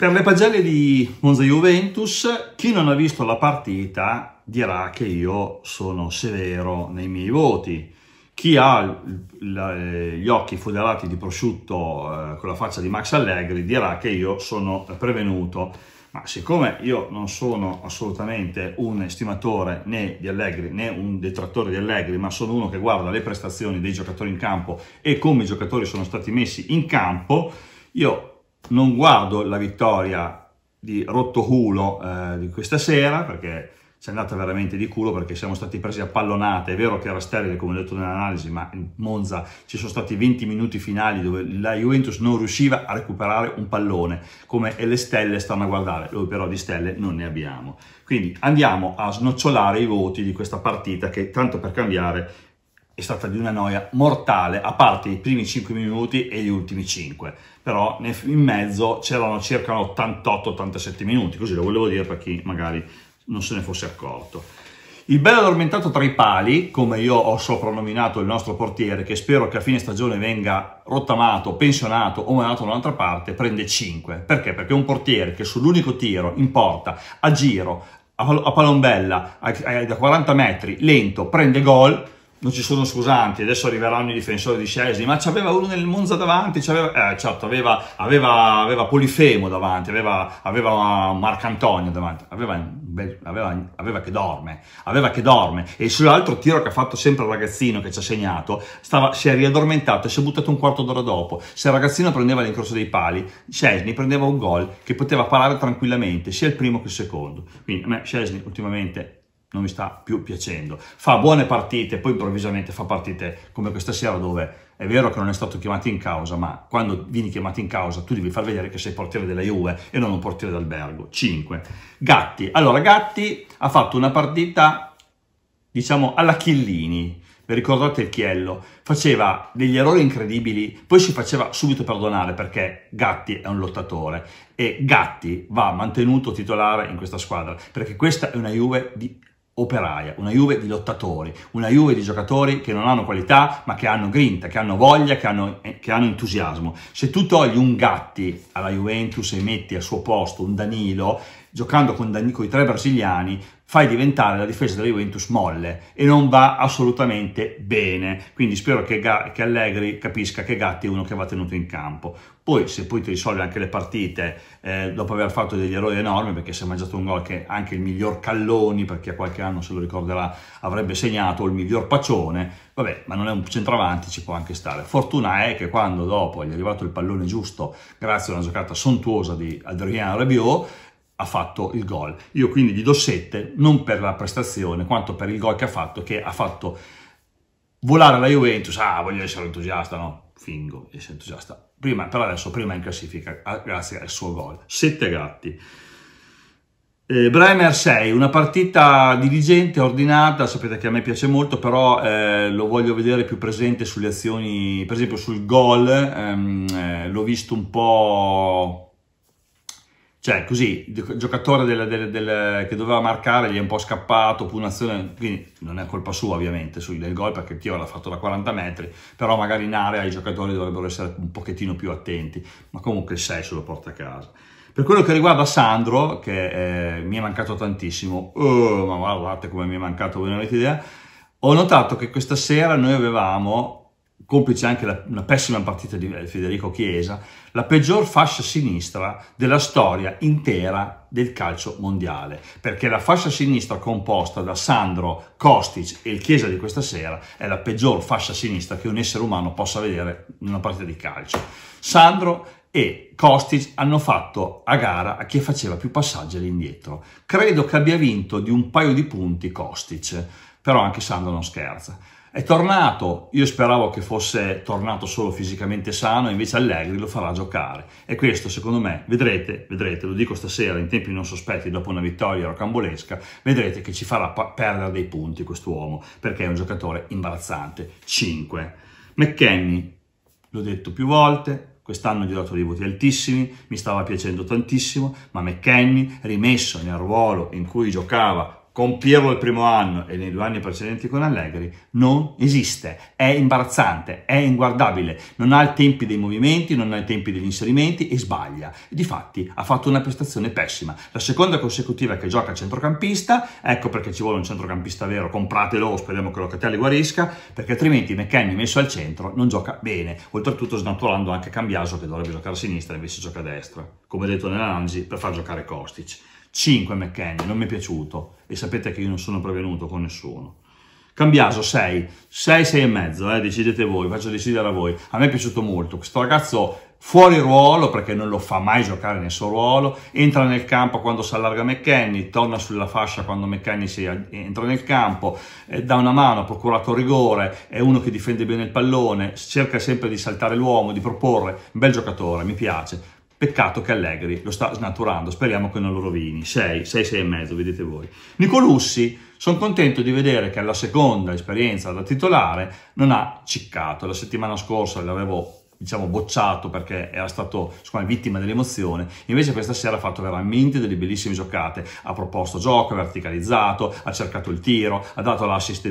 Per le pagelle di Monza Juventus, chi non ha visto la partita dirà che io sono severo nei miei voti. Chi ha eh, gli occhi foderati di prosciutto eh, con la faccia di Max Allegri dirà che io sono prevenuto. Ma siccome io non sono assolutamente un estimatore né di Allegri né un detrattore di Allegri, ma sono uno che guarda le prestazioni dei giocatori in campo e come i giocatori sono stati messi in campo, io non guardo la vittoria di rottoculo eh, di questa sera perché ci è andata veramente di culo perché siamo stati presi a pallonate. È vero che era sterile, come ho detto nell'analisi, ma in Monza ci sono stati 20 minuti finali dove la Juventus non riusciva a recuperare un pallone, come e le stelle stanno a guardare. Noi però di stelle non ne abbiamo. Quindi andiamo a snocciolare i voti di questa partita che, tanto per cambiare, è stata di una noia mortale, a parte i primi 5 minuti e gli ultimi 5, però in mezzo c'erano circa 88-87 minuti, così lo volevo dire per chi magari non se ne fosse accorto. Il bello addormentato tra i pali, come io ho soprannominato il nostro portiere, che spero che a fine stagione venga rottamato, pensionato o mandato da un'altra parte, prende 5. Perché? Perché un portiere che sull'unico tiro, in porta, a giro, a palombella, da 40 metri, lento, prende gol, non ci sono scusanti, adesso arriveranno i difensori di Scesni, ma c'aveva uno nel Monza davanti, c'aveva, eh, certo, aveva, aveva, aveva, Polifemo davanti, aveva, aveva eh, Marcantonio davanti, aveva, aveva, aveva che dorme, aveva che dorme, e sull'altro tiro che ha fatto sempre il ragazzino che ci ha segnato, stava, si è riaddormentato e si è buttato un quarto d'ora dopo, se il ragazzino prendeva l'incorso dei pali, Scesni prendeva un gol che poteva parare tranquillamente, sia il primo che il secondo, quindi a me Scesni ultimamente non mi sta più piacendo. Fa buone partite, poi improvvisamente fa partite come questa sera dove è vero che non è stato chiamato in causa, ma quando vieni chiamato in causa tu devi far vedere che sei portiere della Juve e non un portiere d'albergo. 5. Gatti. Allora, Gatti ha fatto una partita, diciamo, alla Chiellini. Vi ricordate il Chiello? Faceva degli errori incredibili, poi si faceva subito perdonare perché Gatti è un lottatore e Gatti va mantenuto titolare in questa squadra perché questa è una Juve di operaia, una Juve di lottatori, una Juve di giocatori che non hanno qualità ma che hanno grinta, che hanno voglia, che hanno, eh, che hanno entusiasmo. Se tu togli un Gatti alla Juventus e metti al suo posto un Danilo, giocando con D'Amico i tre brasiliani, fai diventare la difesa della Juventus molle e non va assolutamente bene. Quindi spero che, che, Allegri capisca che Gatti è uno che va tenuto in campo. Poi se poi ti risolvi anche le partite eh, dopo aver fatto degli errori enormi perché si è mangiato un gol che anche il miglior Calloni, per chi a qualche anno se lo ricorderà, avrebbe segnato, o il miglior Pacione, vabbè, ma non è un centravanti, ci può anche stare. Fortuna è che quando dopo gli è arrivato il pallone giusto, grazie a una giocata sontuosa di Adriano Rabiot, ha fatto il gol. Io quindi gli do 7, non per la prestazione, quanto per il gol che ha fatto, che ha fatto volare la Juventus. Ah, voglio essere entusiasta, no? Fingo di essere entusiasta. Prima, però adesso, prima in classifica, ah, grazie al suo gol. 7 gatti. Eh, Bremer 6, una partita diligente, ordinata, sapete che a me piace molto, però eh, lo voglio vedere più presente sulle azioni, per esempio sul gol, ehm, eh, l'ho visto un po' cioè così, il giocatore del, del, del, che doveva marcare gli è un po' scappato, punazione, quindi non è colpa sua ovviamente sui del gol perché il tiro l'ha fatto da 40 metri, però magari in area i giocatori dovrebbero essere un pochettino più attenti, ma comunque il 6 se lo porta a casa. Per quello che riguarda Sandro, che eh, mi è mancato tantissimo, oh, ma guardate come mi è mancato, voi non avete idea, ho notato che questa sera noi avevamo complice anche la, una pessima partita di Federico Chiesa, la peggior fascia sinistra della storia intera del calcio mondiale, perché la fascia sinistra composta da Sandro, Kostic e il Chiesa di questa sera è la peggior fascia sinistra che un essere umano possa vedere in una partita di calcio. Sandro e Kostic hanno fatto a gara a chi faceva più passaggi all'indietro. Credo che abbia vinto di un paio di punti Kostic, però anche Sandro non scherza. È tornato, io speravo che fosse tornato solo fisicamente sano, invece Allegri lo farà giocare. E questo, secondo me, vedrete, vedrete, lo dico stasera, in tempi non sospetti, dopo una vittoria rocambolesca, vedrete che ci farà perdere dei punti quest'uomo, perché è un giocatore imbarazzante. 5. McKenny, l'ho detto più volte, quest'anno gli ho dato dei voti altissimi, mi stava piacendo tantissimo, ma McKenny, rimesso nel ruolo in cui giocava con Pirlo il primo anno e nei due anni precedenti con Allegri non esiste, è imbarazzante, è inguardabile, non ha i tempi dei movimenti, non ha i tempi degli inserimenti e sbaglia. E difatti ha fatto una prestazione pessima. La seconda consecutiva che gioca a centrocampista, ecco perché ci vuole un centrocampista vero, compratelo, speriamo che Locatelli guarisca, perché altrimenti McKenny messo al centro non gioca bene, oltretutto snaturando anche Cambiaso che dovrebbe giocare a sinistra invece gioca a destra, come detto nell'analisi per far giocare Kostic. 5 McKenny, non mi è piaciuto e sapete che io non sono prevenuto con nessuno. Cambiaso 6, 6, 6 e mezzo, eh, decidete voi, faccio decidere a voi. A me è piaciuto molto, questo ragazzo fuori ruolo perché non lo fa mai giocare nel suo ruolo, entra nel campo quando si allarga McKenny, torna sulla fascia quando McKenny entra nel campo, eh, dà una mano, ha procurato rigore, è uno che difende bene il pallone, cerca sempre di saltare l'uomo, di proporre, un bel giocatore, mi piace Peccato che Allegri lo sta snaturando, speriamo che non lo rovini. 6, 6, 6 e mezzo, vedete voi. Nicolussi, sono contento di vedere che alla seconda esperienza da titolare non ha ciccato. La settimana scorsa l'avevo diciamo bocciato perché era stato me, vittima dell'emozione, invece questa sera ha fatto veramente delle bellissime giocate, ha proposto gioco, ha verticalizzato, ha cercato il tiro, ha dato l'assist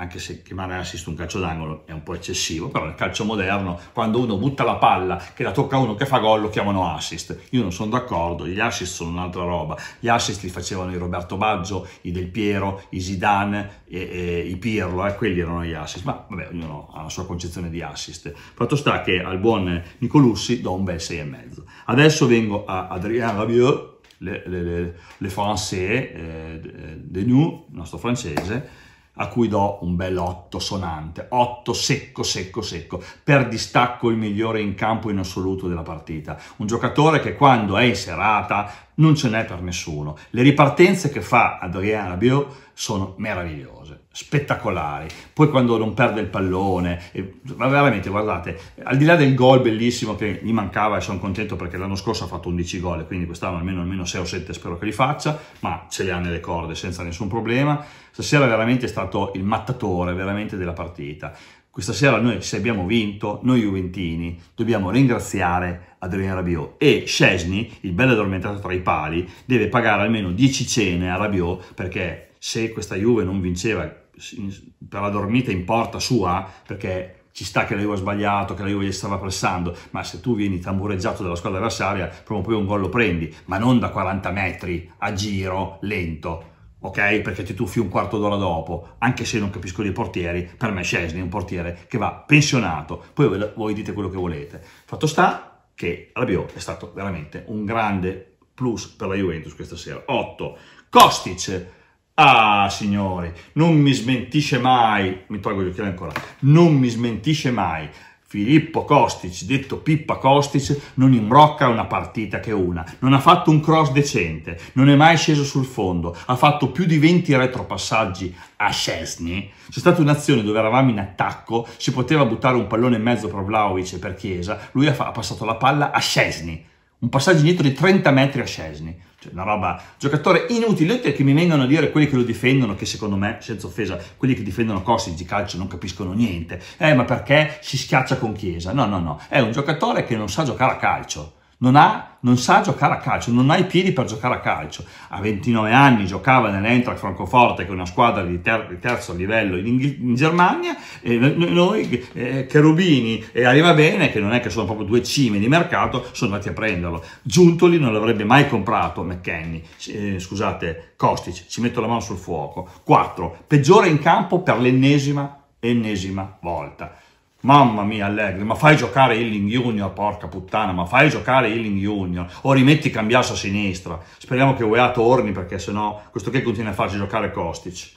anche se chiamare assist un calcio d'angolo è un po' eccessivo, però nel calcio moderno, quando uno butta la palla che la tocca a uno che fa gol, lo chiamano assist. Io non sono d'accordo, gli assist sono un'altra roba. Gli assist li facevano i Roberto Baggio, i Del Piero, i Zidane, e, e, i Pirlo, eh, quelli erano gli assist. Ma vabbè, ognuno ha la sua concezione di assist. Fatto sta che al buon Nicolussi do un bel 6,5. Adesso vengo a Adrien Rabieux, le, le, le, le français, eh, de eh, New, il nostro francese, a cui do un bel 8 sonante, 8 secco, secco, secco, per distacco il migliore in campo in assoluto della partita. Un giocatore che quando è in serata non ce n'è per nessuno. Le ripartenze che fa Adrien Rabiot sono meravigliose, spettacolari. Poi quando non perde il pallone, veramente guardate, al di là del gol bellissimo che gli mancava e sono contento perché l'anno scorso ha fatto 11 gol, quindi quest'anno almeno, almeno 6 o 7 spero che li faccia, ma ce li ha nelle corde senza nessun problema. Stasera veramente è stato il mattatore veramente della partita. Questa sera noi, se abbiamo vinto, noi Juventini, dobbiamo ringraziare Adriano Rabiot e Scesni, il bello addormentato tra i pali, deve pagare almeno 10 cene a Rabiot perché se questa Juve non vinceva per la dormita in porta sua, perché ci sta che la Juve ha sbagliato, che la Juve gli stava pressando, ma se tu vieni tambureggiato dalla squadra avversaria, prima o poi un gol lo prendi, ma non da 40 metri, a giro, lento ok? Perché ti tuffi un quarto d'ora dopo, anche se non capisco dei portieri, per me Scesni è un portiere che va pensionato, poi voi dite quello che volete. Fatto sta che Rabiot è stato veramente un grande plus per la Juventus questa sera. 8. Kostic, ah signori, non mi smentisce mai, mi tolgo gli occhiali ancora, non mi smentisce mai Filippo Kostic, detto Pippa Kostic, non imbrocca una partita che una, non ha fatto un cross decente, non è mai sceso sul fondo, ha fatto più di 20 retropassaggi a Scesni. C'è stata un'azione dove eravamo in attacco, si poteva buttare un pallone in mezzo per Vlaovic e per Chiesa, lui ha, ha passato la palla a Scesni, un passaggio indietro di 30 metri a Scesni. Cioè, una roba, giocatore inutile, inutile che mi vengano a dire quelli che lo difendono, che secondo me, senza offesa, quelli che difendono Corsi di calcio non capiscono niente. Eh, ma perché si schiaccia con Chiesa? No, no, no, è un giocatore che non sa giocare a calcio non, ha, non, sa giocare a calcio, non ha i piedi per giocare a calcio. A 29 anni giocava nell'Entra Francoforte, che è una squadra di, ter- di terzo livello in, Inghil- in Germania, e noi, eh, Cherubini e Arriva Bene, che non è che sono proprio due cime di mercato, sono andati a prenderlo. Giuntoli non l'avrebbe mai comprato McKenny, eh, scusate, Kostic, ci metto la mano sul fuoco. 4. Peggiore in campo per l'ennesima, ennesima volta. Mamma mia Allegri, ma fai giocare Illing Junior, porca puttana, ma fai giocare Illing Junior, o rimetti Cambiasso a sinistra. Speriamo che UEA torni perché sennò questo che continua a farci giocare Kostic.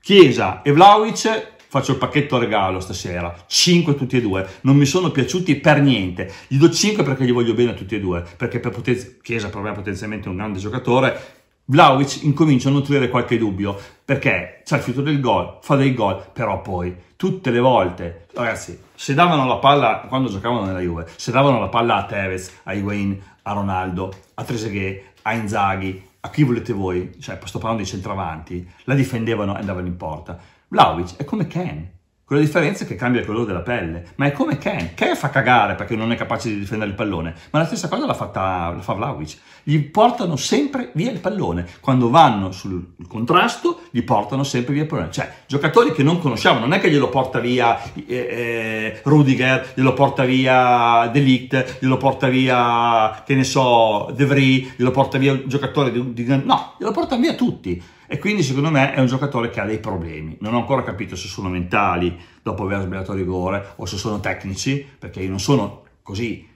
Chiesa e Vlaovic, faccio il pacchetto regalo stasera, 5 tutti e due, non mi sono piaciuti per niente, gli do 5 perché gli voglio bene a tutti e due, perché per Chiesa per me è potenzialmente un grande giocatore, Vlaovic incomincia a nutrire qualche dubbio, perché c'è il fiuto del gol, fa dei gol, però poi tutte le volte, ragazzi, se davano la palla, quando giocavano nella Juve, se davano la palla a Tevez, a Higuain, a Ronaldo, a Trezeguet, a Inzaghi, a chi volete voi, cioè sto parlando di centravanti, la difendevano e andavano in porta. Vlaovic è come Ken, quella differenza è che cambia il colore della pelle. Ma è come Ken. Ken fa cagare perché non è capace di difendere il pallone. Ma la stessa cosa l'ha fatta la fa Vlaovic. Gli portano sempre via il pallone. Quando vanno sul contrasto, gli portano sempre via il pallone. Cioè, giocatori che non conosciamo. Non è che glielo porta via eh, eh, Rudiger, glielo porta via Delict, glielo porta via, che ne so, De Vries, glielo porta via un giocatore di... di no, glielo portano via tutti. E quindi secondo me è un giocatore che ha dei problemi. Non ho ancora capito se sono mentali dopo aver sbagliato il rigore o se sono tecnici, perché io non sono così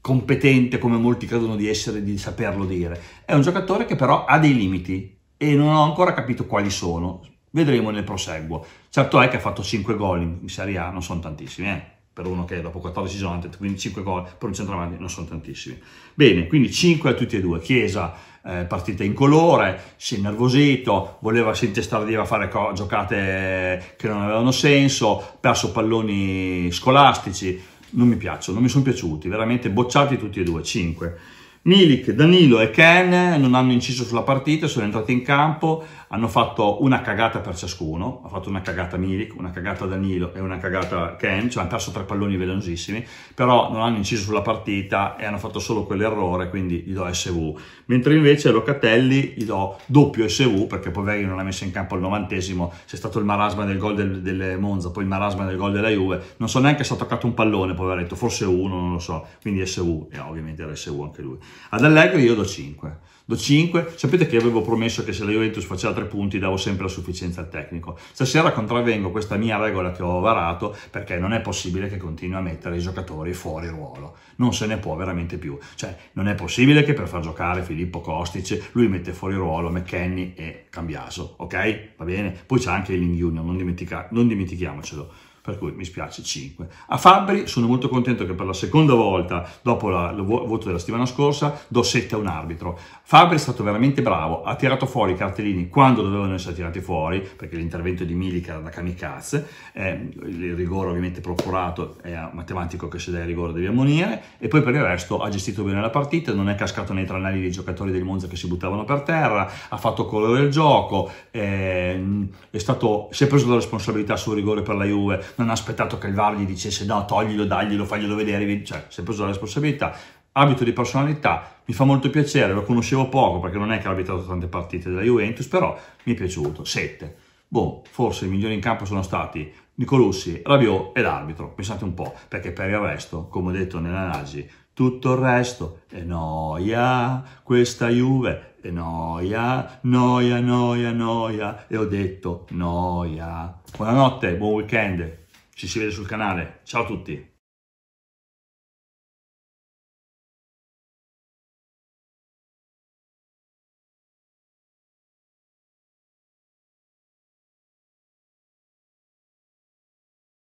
competente come molti credono di essere, di saperlo dire. È un giocatore che però ha dei limiti e non ho ancora capito quali sono. Vedremo nel proseguo. Certo è che ha fatto 5 gol in Serie A, non sono tantissimi, eh? per uno che dopo 14 giorni, quindi 5 gol per un centravanti non sono tantissimi. Bene, quindi 5 a tutti e due, Chiesa, eh, partite in colore, si è innervosito, voleva, si intestardiva a fare giocate che non avevano senso, perso palloni scolastici, non mi piacciono, non mi sono piaciuti, veramente bocciati tutti e due, 5. Milik, Danilo e Ken non hanno inciso sulla partita, sono entrati in campo, hanno fatto una cagata per ciascuno, ha fatto una cagata Milik, una cagata Danilo e una cagata Ken, cioè hanno perso tre palloni velenosissimi, però non hanno inciso sulla partita e hanno fatto solo quell'errore, quindi gli do SV. Mentre invece Locatelli gli do doppio SV, perché Poveri non ha messo in campo al novantesimo, c'è stato il marasma del gol del, del, Monza, poi il marasma del gol della Juve, non so neanche se ha toccato un pallone, poveretto, forse uno, non lo so, quindi SV, e ovviamente era SV anche lui. Ad Allegri io do 5 Do 5, sapete che avevo promesso che se la Juventus faceva 3 punti davo sempre la sufficienza al tecnico. Stasera contravvengo questa mia regola che ho varato perché non è possibile che continui a mettere i giocatori fuori ruolo. Non se ne può veramente più. Cioè, non è possibile che per far giocare Filippo Kostic lui mette fuori ruolo McKenny e Cambiaso, ok? Va bene? Poi c'è anche il Union, non, non dimentichiamocelo per cui mi spiace 5. A Fabbri sono molto contento che per la seconda volta, dopo il voto della settimana scorsa, do 7 a un arbitro. Fabbri è stato veramente bravo, ha tirato fuori i cartellini quando dovevano essere tirati fuori, perché l'intervento di Milica era da kamikaze, eh, il rigore ovviamente procurato è matematico che se dai rigore devi ammonire, e poi per il resto ha gestito bene la partita, non è cascato nei tranelli dei giocatori del Monza che si buttavano per terra, ha fatto colore al gioco, eh, è stato, si è preso la responsabilità sul rigore per la Juve, non ha aspettato che il VAR gli dicesse no, toglilo, daglielo, faglielo vedere, cioè si è preso la responsabilità. Abito di personalità, mi fa molto piacere, lo conoscevo poco perché non è che ha abitato tante partite della Juventus, però mi è piaciuto, 7. Boh, forse i migliori in campo sono stati Nicolussi, Rabiot e l'arbitro, pensate un po', perché per il resto, come ho detto nell'analisi, tutto il resto è noia, questa Juve è noia, noia, noia, noia, e ho detto noia. Buonanotte, buon weekend. Ci si vede sul canale. Ciao a tutti!